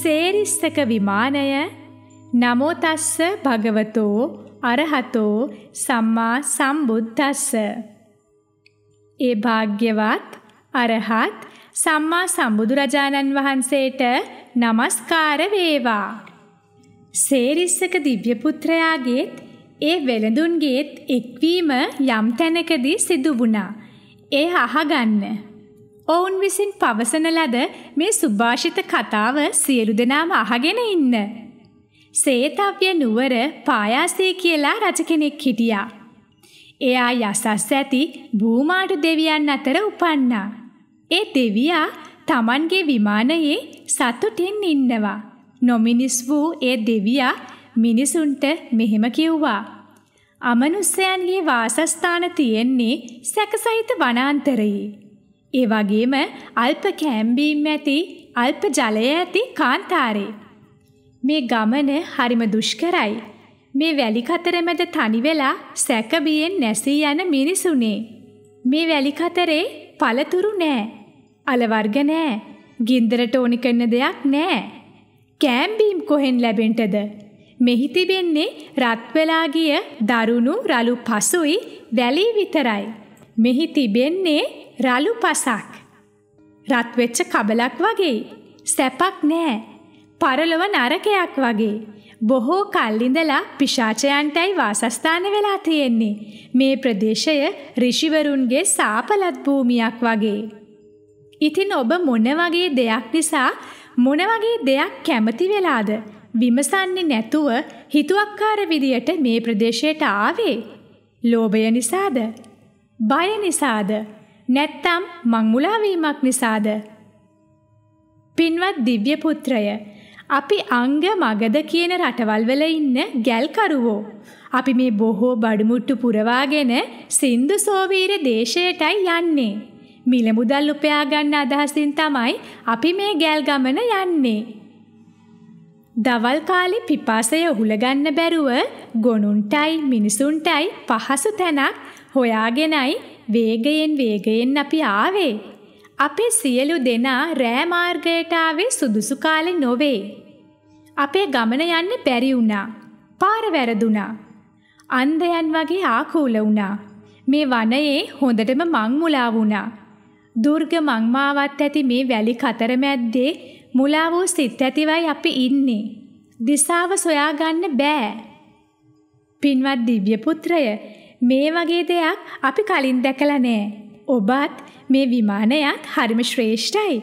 සේරිස්සක විමානය නමෝතස්ස භගවතෝ අරහතෝ සම්මා සම්බුද්ධස්ස. ඒ භාග්‍යවත් අරහත් සම්මා සම්බුදුරජාණන් වහන්සේට නමස්කාර වේවා. සේරිස්සක දිව්‍යපුත්‍රයාගේත් ඒ වෙළඳුන්ගේත් එක්වීම යම් තැනකදී සිදු වුණා. ඒ අහගන්න. ඔවුන් විසින් පවසන ලද මේ සුභාෂිත කතාව සියලු දෙනාම අහගෙන ඉන්න. සේතව්‍ය නුවර පායාසී කියලා රජ කෙනෙක් හිටියා. එයා යසස් ඇති භූමාට දෙවියන් අතර උපන්නා. ඒ දෙවියා තමන්ගේ විමානයේ සතුටින් ඉන්නවා. නොමිනිස් වූ ඒ දෙවියා මිනිසුන්ට මෙහෙම කිව්වා. අමනුස්සයන්ගේ වාසස්ථාන තියෙන්නේ සැකසහිත වනාන්තරයේ. ඒ වගේම අල්ප කැම්බීම් ඇති අල්ප ජලය ඇති කාන්තාරේ. මේ ගමන හරිම දුෂ්කරයි. මේ වැලි කතර මැද තනි වෙලා සැකබියෙන් නැසී යන මිනිසුනේ. මේ වැලි කතරේ පළතුරු නෑ. අල වර්ග නෑ. ගින්දරට ඕනි කරන දෙයක් නෑ. කෑම්බීම් කොහෙන් ලැබෙන්නද? මෙහි තිබෙන්නේ රත් වෙලා ගිය දරුණු රළු පසුයි දැලි විතරයි. මෙහි තිබෙන්නේ රළු පසක්. රත් වෙච්ච කබලක් වගේ. සැපක් නෑ. පරලොව නරකයක් වගේ. බොහෝ කල් ඉඳලා පිශාචයන්ටයි වාසස්ථාන වෙලා තියෙන්නේ. මේ ප්‍රදේශය ඍෂිවරුන්ගේ සාපලත් භූමියක් වගේ. ඉතින් ඔබ මොන වගේ දෙයක් නිසා මොන වගේ දෙයක් කැමති වෙලාද? විමසන්නේ නැතුව හිතුවක්කාර විදියට මේ ප්‍රදේශයට ආවේ? ලෝභය නිසාද? බය නිසාද? නැත්නම් මංමුලා වීමක් නිසාද? පින්වත් දිව්‍ය පුත්‍රය, අපි අංග මගද කියන රටවල් වල ඉන්න ගැල්කරුවෝ අපි මේ බොහෝ බඩමුට්ටු පුරවාගෙන සින්දු සෝවීර දේශයටයි යන්නේ. මිල මුදල් උපයා ගන්න අදහසින් තමයි අපි මේ ගැල් ගමන යන්නේ. දවල් කාලේ පිපාසය උහුලගන්න බැරුව ගොනුන්ටයි මිනිසුන්ටයි පහසු තැනක් හොයාගෙනයි වේගයෙන් වේගයෙන් අපි ආවේ. අපේ සියලු දෙනා රෑ මාර්ගයට ආවේ සුදුසු කාලේ නොවේ. අපේ ගමන යන්න බැරි වුණා. පාර වැරදුනා. අන්ධයන් වගේ ආකූල වුණා. මේ වනයේ හොඳටම මං මුලා වුණා. දුර්ග මංමාවත් ඇති මේ වැලි කතර මැද්දේ මුලා වූ සිත් ඇතිවයි අපි ඉන්නේ. දිසාව සොයාගන්න බෑ. පින්වත් දිව්‍ය පුත්‍රය මේ වගේ දෙයක් අපි කලින් දැකලා නෑ. ඔබත් මේ විමානයත් හරිම ශ්‍රේෂ්ඨයි.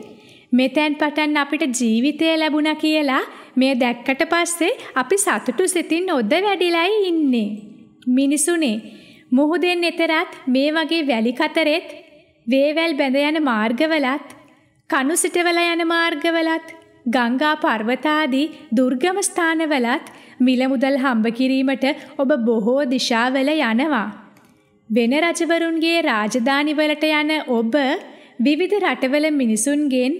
මෙතැන් පටන් අපිට ජීවිතය ලැබුණ කියලා මේ දැක්කට පස්සේ අපි සතුටු සිතින් ඔද්ද වැඩිලයි ඉන්නේ. මිනිසුනේ මුහුදෙන් එතරත් මේ වගේ වැලි කතරෙත් වේවැල් බැඳ යන මාර්ගවලත් කණු සිටවල යන මාර්ගවලත් ගංගා පර්වතාදී දුර්ගම ස්ථානවලත් මිල මුදල් හම්බ කිරීමට ඔබ බොහෝ දිශාවල යනවා. වෙන රජවරුන්ගේ රාජධානිවලට යන ඔබ විවිධ රටවල මිනිසුන්ගෙන්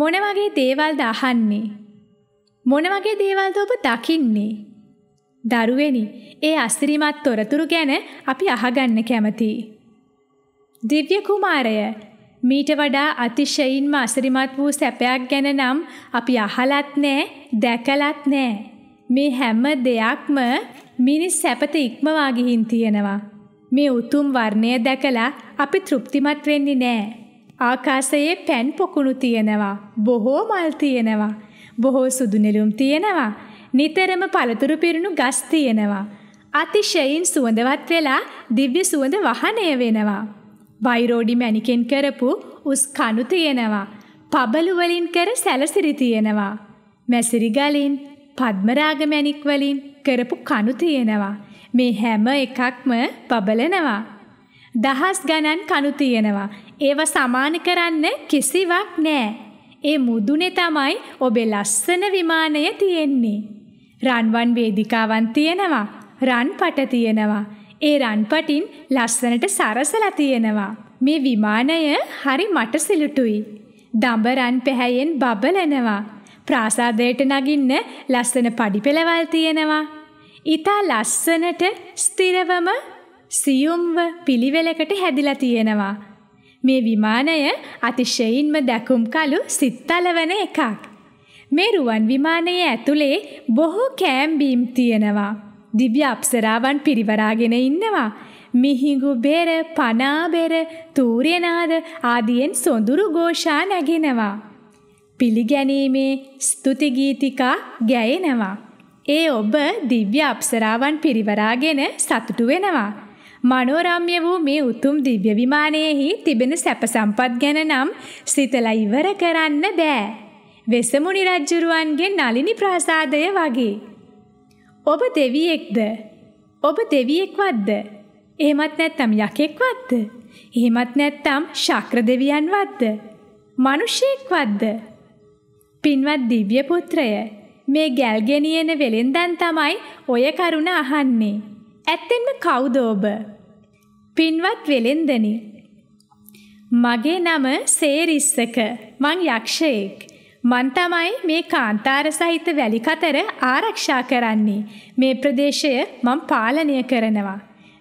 මොන වගේ දේවල්ද අහන්නේ? මොන වගේ දේවල්ද ඔබ දකින්නේ? දරුවෙනි, ඒ අස්තිරිමත් තොරතුරු ගැන අපි අහගන්න කැමතියි. දිව්‍ය කුමාරය මීට වඩා අතිශයින්ම අසරිමත් වූ සැපයක් ගැන නම් අපි අහලත් නෑ දැකලත් නෑ. මේ හැම දෙයක්ම මිනිස් සැපත ඉක්මවා ගිහින් තියෙනවා. මේ උතුම් වර්ණය දැකලා අපි තෘප්තිමත් වෙන්නේ නෑ. ආකාශයේ පැන් පොකුණු තියෙනවා. බොහෝ මල් තියෙනවා. බොහෝ සුදු නෙළුම් තියෙනවා. නිතරම පළතුරු පිරුණු ගස් තියෙනවා. අතිශයින් සුවඳවත් වෙලා දිව්‍ය සුවඳ වහනය වෙනවා. වෛරෝඩි මැණිකෙන් කරපු උස් කණු තියෙනවා. පබළු වලින් කර සැලසිරි තියෙනවා. මැසිරි ගලින්, පద్මරාග මැණික් වලින් කරපු කණු තියෙනවා. මේ හැම එකක්ම බබලනවා. දහස් ගණන් කණු තියෙනවා. ඒව සමාන කරන්න කිසිවක් නෑ. ඒ මුදුනේ තමයි ඔබේ ලස්සන විමානය තියෙන්නේ. රන්වන් වේදිකාවන් තියෙනවා. රන් පට තියෙනවා. ඒ රන්පටින් ලස්සනට සරසලා තියෙනවා. මේ විමානය හරි මට සිලුටුයි. දඹරන් පැහැයෙන් බබලනවා. ප්‍රාසාදයට නගින්න ලස්සන පඩිපෙළවල් තියෙනවා. ඊතා ලස්සනට ස්ථිරවම සියුම්ව පිළිවෙලකට හැදිලා තියෙනවා. මේ විමානය අතිශයින්ම දැකුම් කලු සිත්තලවන එකක්. මේ රුවන් විමානයේ ඇතුලේ බොහෝ කෑම්බීම් තියෙනවා. දිව්‍ය අප්සරාවන් පිරිවරාගෙන ඉන්නවා. මිහිඟු බෙර, පනා බෙර, තූර්යනාද ආදීන් සොඳුරු ഘോഷා නැගෙනවා. පිළිගැනීමේ ස්තුති ගීතිකා ගැයෙනවා. ඒ ඔබ දිව්‍ය අප්සරාවන් පිරිවරාගෙන සතුටු වෙනවා. මනෝරම්‍ය වූ මේ උතුම් දිව්‍ය විමානයේහි තිබෙන සැප සම්පත් ගැන නම් සිතලා ඉවර කරන්න බෑ. වෙසමුණි රජුරුවන්ගේ නලිනි ප්‍රාසාදය වගේ ඔබ දෙවියෙක්ද? ඔබ දෙවියෙක් වත්ද? එහෙමත් නැත්නම් යකෙක් වත්ද? එහෙමත් නැත්නම් ශක්‍ර දෙවියන් වත්ද? මිනිසෙක් වත්ද? පින්වත් දිව්‍ය පුත්‍රය, මේ ගැල්ගෙනියන වෙලෙන්දන් තමයි ඔය කරුණ අහන්නේ. ඇත්තෙන්ම කවුද ඔබ? පින්වත් වෙලෙන්දනි. මගේ නම සේරිස්සක. මං යක්ෂයෙක්. මන් තමයි මේ කාන්තාර සහිත වැලි කතර ආරක්ෂා කරන්නේ. මේ ප්‍රදේශය මම පාලනය කරනවා.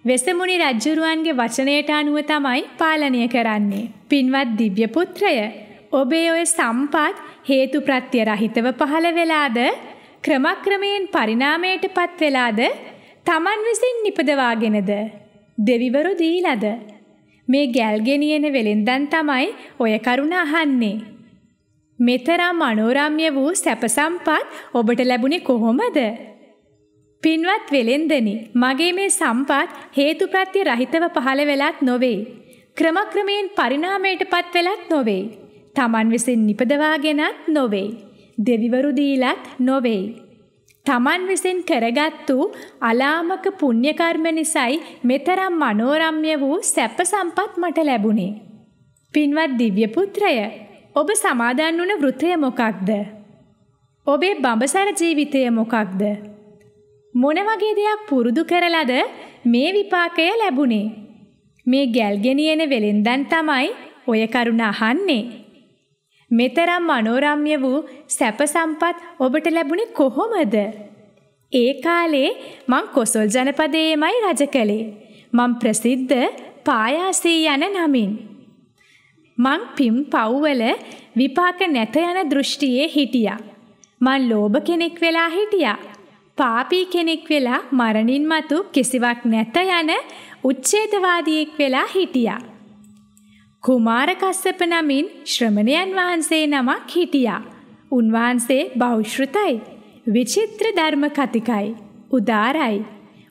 වෙසමුණි රජ්ජුරුවන්ගේ වචනයට අනුව තමයි පාලනය කරන්නේ. පින්වත් දිව්‍ය පුත්‍රය, ඔබේ ඔය සම්පත් හේතු ප්‍රත්‍ය රහිතව පහළ වෙලාද, ක්‍රමක්‍රමයෙන් පරිණාමයටපත් වෙලාද, Taman විසින් නිපදවාගෙනද, දෙවිවරු දීලාද? මේ ගැල්ගෙනියන වෙලෙන්දන් තමයි ඔය කරුණ අහන්නේ. මෙතරම් අනෝරම්ය වූ සැප සම්පත් ඔබට ලැබුණේ කොහොමද? පින්වත් වෙලෙන්දනි, මගේ මේ සම්පත් හේතුප්‍රත්‍ය රහිතව පහළ වෙලත් නොවේ. ක්‍රමක්‍රමයෙන් පරිණාමයටපත් වෙලත් නොවේ. Taman විසින් නිපදවාගෙනත් නොවේ. දෙවිවරු දීලත් නොවේ. Taman විසින් කරගත්තු අලාමක පුණ්‍ය කර්ම නිසායි මෙතරම් මනෝරම්‍ය වූ සැප සම්පත් මට ලැබුණේ. පින්වත් දිව්‍ය පුත්‍රය ඔබ සමාදන් වුණ වෘතය මොකක්ද? ඔබේ බඹසර ජීවිතය මොකක්ද? මොන වගේ දෙයක් පුරුදු කරලාද මේ විපාකය ලැබුණේ? මේ ගැල්ගෙනියන වෙලෙන්දන් තමයි ඔය කරුණ අහන්නේ. මෙතරම් මනෝරම්‍ය වූ සැප සම්පත් ඔබට ලැබුණේ කොහොමද? ඒ කාලේ මං කොසල් ජනපදයේමයි රජ කළේ. මං ප්‍රසිද්ධ පායාසී යන නමින්. මං පිම් පව්වල විපාක නැත යන දෘෂ්ටියේ හිටියා. මං ලෝභ කෙනෙක් වෙලා හිටියා. පාපී කෙනෙක් වෙලා මරණින් මතු කිසිවක් නැත යන උච්ඡේදවාදියෙක් වෙලා හිටියා. කුමාර කස්සප නමින් ශ්‍රමණයන් වහන්සේ නමක් හිටියා. උන්වහන්සේ බෞද්ධෘතයි. විචිත්‍ර ධර්ම කතිකයි. උදාරයි.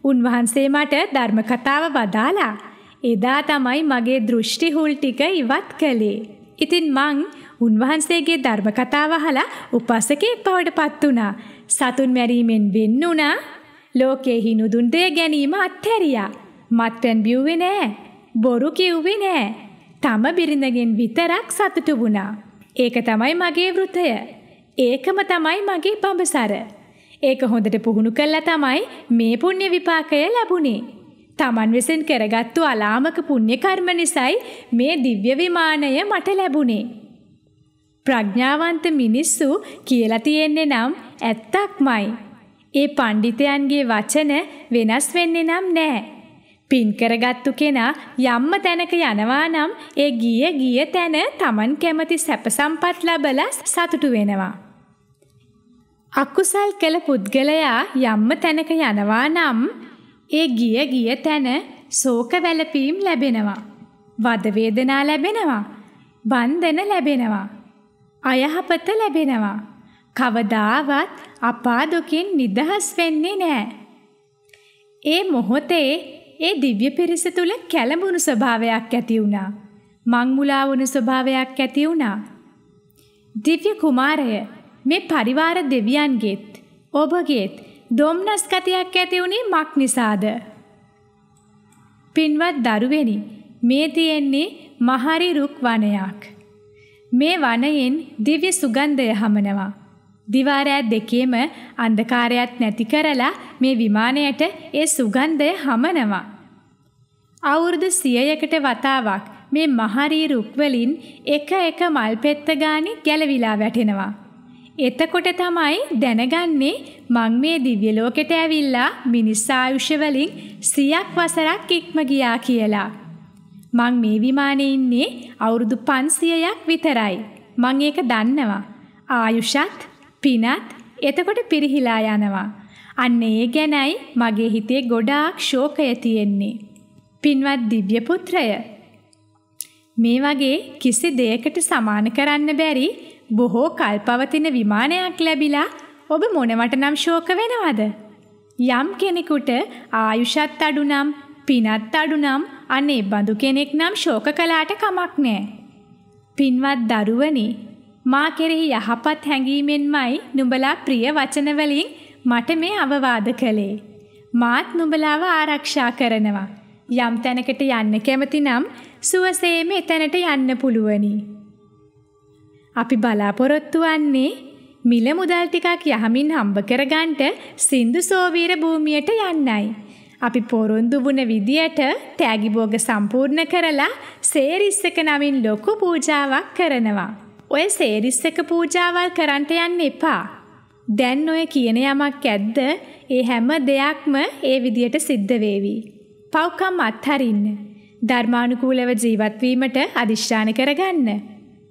උන්වහන්සේ මට ධර්ම කතාව වදාලා එදා තමයි මගේ දෘෂ්ටි හුල් ටික ඉවත් කළේ. ඉතින් මං උන්වහන්සේගේ ධර්ම කතාව අහලා උපාසකෙක් බවට පත් වුණා. සතුන් මැරීමෙන් වෙන් වුණා. ලෝකෙහි නුදුන් දෙය ගැනීම අත්හැරියා. මත්පැන් බිව්වේ නෑ. බොරු කිව්වේ නෑ. තම බිරිඳගෙන් විතරක් සතුටු වුණා. ඒක තමයි මගේ වෘතය. ඒකම තමයි මගේ බඹසර. ඒක හොඳට පුහුණු කළා තමයි මේ පුණ්‍ය විපාකය ලැබුණේ. තමන් විසින් කරගත්තු අලාමක පුණ්‍ය කර්ම නිසායි මේ දිව්‍ය විමානය මට ලැබුණේ. ප්‍රඥාවන්ත මිනිස්සු කියලා තියෙන්නේ නම් ඇත්තක්මයි. ඒ පඬිතයන්ගේ වචන වෙනස් වෙන්නේ නම් නෑ. පින් කරගත්තු කෙනා යම්ම තැනක යනවා නම් ඒ ගිය ගිය තැන Taman කැමති සැප සම්පත් ලැබලා සතුටු වෙනවා. අකුසල් කළ පුද්ගලයා යම්ම තැනක යනවා නම් ඒ ගිය ගිය තැන ශෝක වැළපීම් ලැබෙනවා. වද වේදනා ලැබෙනවා. බන්ධන ලැබෙනවා. අයහපත ලැබෙනවා. කවදාවත් අපා දුකින් නිදහස් වෙන්නේ නැහැ. ඒ මොහොතේ ඒ දිව්‍ය පිරිස තුල කැළඹුණු ස්වභාවයක් ඇති වුණා. මංමුලා වුණු ස්වභාවයක් ඇති වුණා. දිව්‍ය කුමාරය මේ පරිවාර දෙවියන්ගෙත් ඔබගේත් දොම්නස් ගතියක් ඇති වුණේ මක් නිසාද? පින්වත් දරුවෙනි, මේ තියෙන්නේ මහරි රුක් වනයක්. මේ වනයෙන් දිව්‍ය සුගන්ධය හමනවා. දිවාරය දෙකේම අන්ධකාරයත් නැති කරලා මේ විමානයට ඒ සුගන්ධය හමනවා. අවුරුදු 100කට වතාවක් මේ මහරි රුක් වලින් එක එක මල් පෙත්ත ගානේ ගැලවිලා වැටෙනවා. එතකොට තමයි දැනගන්නේ මං මේ දිව්‍ය ලෝකෙට ඇවිල්ලා මිනිස් ආයුෂ වලින් 100ක් වසරක් ඉක්ම ගියා කියලා. මං මේ විමානයේ ඉන්නේ අවුරුදු 500ක් විතරයි. මං ඒක දන්නවා. ආයුෂත් පිනත් එතකොට පිරිහිලා යනවා. අන්න ඒ ගැනයි මගේ හිතේ ගොඩාක් ශෝකය තියෙන්නේ. පින්වත් දිව්‍ය පුත්‍රය මේ වගේ කිසි දෙයකට සමාන කරන්න බැරි බොහෝ කල් පවතින විමානයක් ලැබිලා ඔබ මොනවට නම් ශෝක වෙනවද? යම් කෙනෙකුට ආයුෂත් අඩු නම් පිනත් අඩු නම් අනේ බඳු කෙනෙක් නම් ශෝක කළාට කමක් නෑ. පින්වත් දරුවනි මා කෙරෙහි යහපත් හැඟීමෙන්මයි නුඹලා ප්‍රිය වචන වලින් මට මේ අවවාද කළේ. මාත් නුඹලාව ආරක්ෂා කරනවා. යම් තැනකට යන්න කැමති නම් සුවසේම එතැනට යන්න පුළුවනි. අපි බලාපොරොත්තු වන්නේ මිල මුදල් ටිකක් යහමින් හම්බ කරගන්නට සින්දු සෝවීර භූමියට යන්නයි. අපි පොරොන්දු වුණ විදියට තෑගි භෝග සම්පූර්ණ කරලා සේරිස්සක නමින් ලොකු පූජාවක් කරනවා. ඔය සේරිස්සක පූජාවල් කරන්ට යන්න එපා. දැන් ඔය කියන යමක් ඇද්ද ඒ හැම දෙයක්ම ඒ විදියට සිද්ධ වේවි. පව්කම් අත්හරින්න. ධර්මානුකූලව ජීවත් වීමට අදිෂ්ඨාන කරගන්න.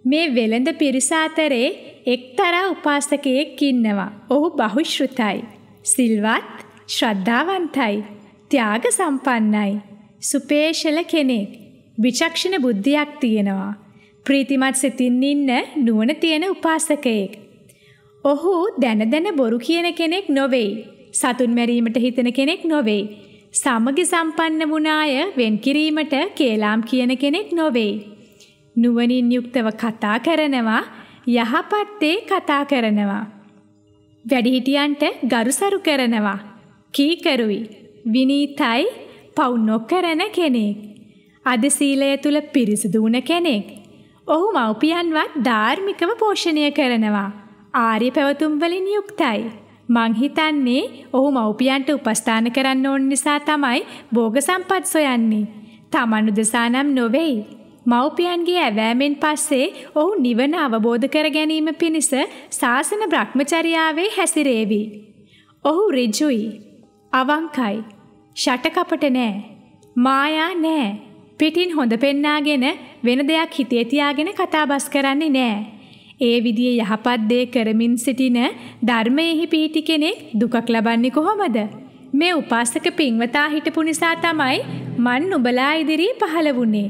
මේ වෙළඳ පිරිස අතරේ එක්තරා උපාසකයෙක් ඉන්නවා. ඔහු බහුශ්‍රුතයි. සිල්වත්, ශ්‍රද්ධාවන්තයි, ත්‍යාග සම්පන්නයි, සුපේශල කෙනෙක්, විචක්ෂණ බුද්ධියක් තියෙනවා. ප්‍රීතිමත් සිතින් ඉන්න නුවණ තියෙන උපාසකයෙක්. ඔහු දැන දැන බොරු කියන කෙනෙක් නොවේයි. සතුන් මැරීමට හිතන කෙනෙක් නොවේයි. සමගි සම්පන්න වුණාය වෙන් කිරීමට කේලාම් කියන කෙනෙක් නොවේයි. නුවණින් යුක්තව කතා කරනවා යහපත් දේ කතා කරනවා වැඩිහිටියන්ට ගරුසරු කරනවා කීකරුයි විනීතයි පව් නොකරන කෙනෙක් අද සීලය තුල පිරිසිදු වුණ කෙනෙක් ඔහු මව්පියන්වත් ධාර්මිකව පෝෂණය කරනවා ආර්ය පැවතුම් වලින් යුක්තයි මං හිතන්නේ ඔහු මව්පියන්ට උපස්ථාන කරන්න ඕන නිසා තමයි භෝග සම්පත් සොයන්නේ තමන් උදෙසා නම් නොවේයි මව්පියන්ගේ ඇවෑමෙන් පස්සේ ඔහු නිවන අවබෝධ කර ගැනීම පිණිස ශාසන භ්‍රමචර්යාවේ හැසිරේවි. ඔහු ඍජුයි, අවංකයි, ෂටකපට නෑ, මායා නෑ. පිටින් හොඳ පෙන්නාගෙන වෙන දෙයක් හිතේ තියාගෙන කතාබස් කරන්නේ නෑ. ඒ විදිය යහපත් දේ කරමින් සිටින ධර්මයේහි පිහිටි කෙනෙක් දුකක් ලබන්නේ කොහොමද? මේ උපාසක පින්වතා හිටපු නිසා තමයි මන් නුඹලා ඉදිරියේ පහළ වුණේ.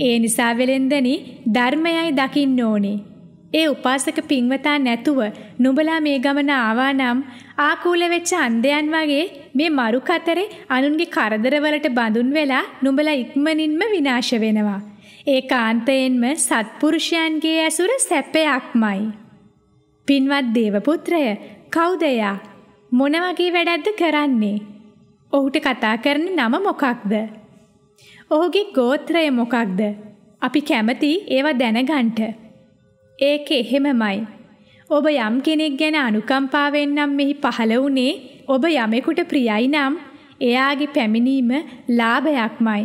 ඒ නිසා වෙලෙන්දනි ධර්මයයි දකින්න ඕනේ. ඒ උපාසක පින්වතා නැතුව නුඹලා මේ ගමන ආවා නම් ආකූල වෙච්ච අන්ධයන් වගේ මේ මරු කතරේ අනුන්ගේ කරදරවලට බඳුන් වෙලා නුඹලා ඉක්මනින්ම විනාශ වෙනවා. ඒකාන්තයෙන්ම සත්පුරුෂයන්ගේ ඇසුර සැපයක්මයි. පින්වත් දේවපුත්‍රය කවුද එයා? මොන වගේ වැඩක්ද කරන්නේ? ඔහුට කතා කරන නම මොකක්ද? ඔහුගේ ගෝත්‍රය මොකක්ද? අපි කැමති ඒවා දැනගන්ට. ඒක එහෙමමයි. ඔබ යම් කෙනෙක් ගැන අනුකම්පාවෙන් නම් මෙහි පහළ වුණේ ඔබ යමෙකුට ප්‍රියයි නම් එයාගේ පැමිණීම ලාභයක්මයි.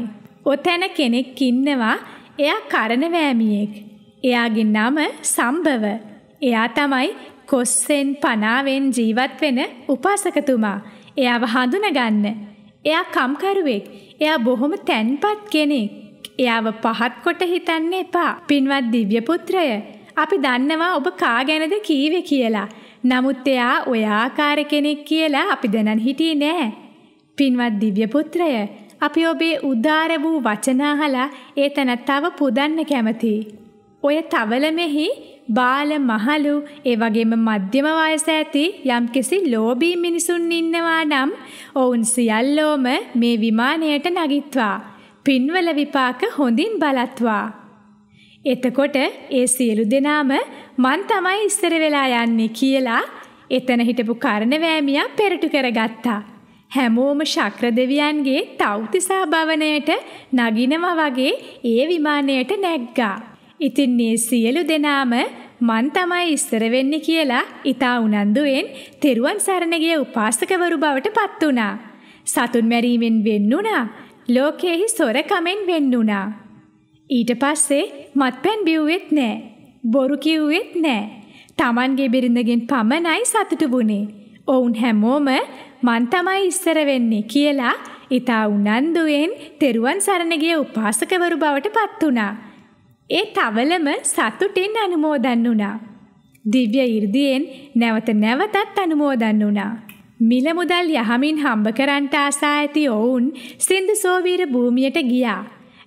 ඔතැන කෙනෙක් ඉන්නවා එයා කරනවෑමියෙක්. එයාගේ නම සම්භව. එයා තමයි කොස්සෙන් පනාවෙන් ජීවත් වෙන උපාසකතුමා. එයාව හඳුනගන්න. එයා කම්කරුවෙක්. එයා බොහොම තැන්පත් කෙනෙක්. එයාව පහත් කොට හිතන්න එපා. පින්වත් දිව්‍ය පුත්‍රය, අපි දන්නවා ඔබ කා ගැනද කීවේ කියලා. නමුත් එයා ඔය ආකාර කෙනෙක් කියලා අපි දැනන් හිටියේ නෑ. පින්වත් දිව්‍ය පුත්‍රය, අපි ඔබේ උදාර වූ වචන අහලා ඒ තනත්තාව පුදන්න කැමතියි. ඔය තවලමෙහි බාල මහලු ඒ වගේම මධ්‍යම වයස ඇති යම්කිසි ලෝභී මිනිසුන් ඉන්නවා නම් ඔවුන් සියල්ලෝම මේ විමානයට නගිත්වා. පින්වල විපාක හොඳින් බලත්වා. එතකොට ඒ සියලු දෙනාම මන් තමයි ඉස්සර වෙලා යන්නේ කියලා එතන හිටපු කරණවෑමියා පෙරටු කරගත්තා. හැමෝම ශක්‍ර දෙවියන්ගේ තෞතිසා භවනයට නගිනවා වගේ ඒ විමානයට නැග්ගා. ඉතින් මේ සියලු දෙනාම මන් තමයි ඉස්සර වෙන්නේ කියලා ඊතා උනන්දුවෙන් තෙරුවන් සරණ ගිය උපාසකවරු බවට පත් වුණා. සතුන් මැරීමෙන් වෙන් වුණා. ලෝකයේහි සොරකමෙන් වෙන් වුණා. ඊට පස්සේ මත්පැන් බිව්වෙත් නෑ. බොරු කිව්වෙත් නෑ. Tamanගේ බිරිඳගෙන් පමණයි සතුටු වුණේ. ඔවුන් හැමෝම මන් තමයි ඉස්සර වෙන්නේ කියලා ඊතා උනන්දුවෙන් තෙරුවන් සරණ ගිය උපාසකවරු බවට පත් වුණා. ඒ තවලම සතුටින් අනුමෝදන් වුණා. දිව්‍ය 이르දියෙන් නැවත නැවතත් අනුමෝදන් වුණා. මිල මුදල් යහමින් හම්බ කරන්ට ආසා ඇති ඔවුන් සින්දු සෝවීර භූමියට ගියා.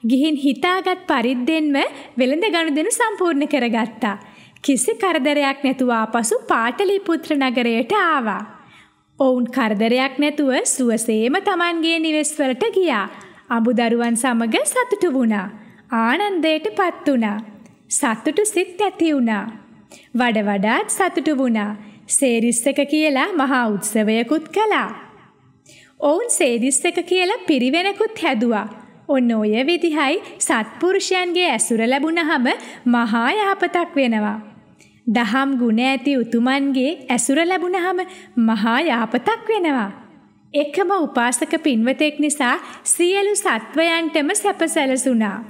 ගිහින් හිතාගත් පරිද්දෙන්ම වෙළඳ ගනුදෙනු සම්පූර්ණ කරගත්තා. කිසි කරදරයක් නැතුව ආපසු පාටලිපුත්‍ර නගරයට ආවා. ඔවුන් කරදරයක් නැතුව සුවසේම Tamanගේ නිවෙස් වලට ගියා. අඹදරුවන් සමග සතුටු වුණා. ආනන්දයට පත් වුණා. සතුටු සිත් ඇති වුණා. වඩ වඩාත් සතුටු වුණා. සේරිස්සක කියලා මහා උත්සවයකුත් කළා. ඔවුන් සේරිස්සක කියලා පිරිවෙනකුත් හැදුවා. ඔන්න ඔය විදිහයි සත්පුරුෂයන්ගේ ඇසුර ලැබුණහම මහා යහපතක් වෙනවා. දහම් ගුණ ඇති උතුමන්ගේ ඇසුර ලැබුණහම මහා යහපතක් වෙනවා. එකම උපාසක පින්වතෙක් නිසා සියලු සත්වයන්ටම සැප සැලසුණා.